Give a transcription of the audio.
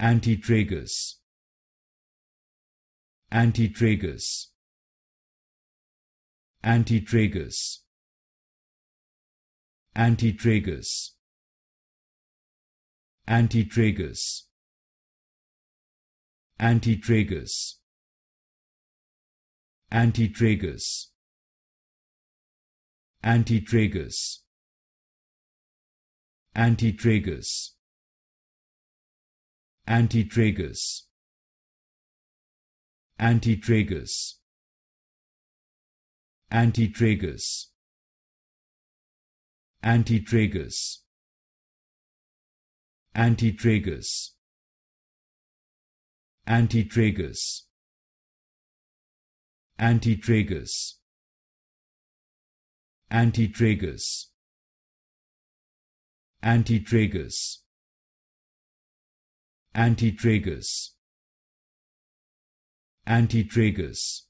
antitragus antitragus antitragus antitragus antitragus antitragus antitragus antitragus antitragus antitragus antitragus antitragus antitragus antitragus antitragus antitragus antitragus antitragus Antitragus. Antitragus.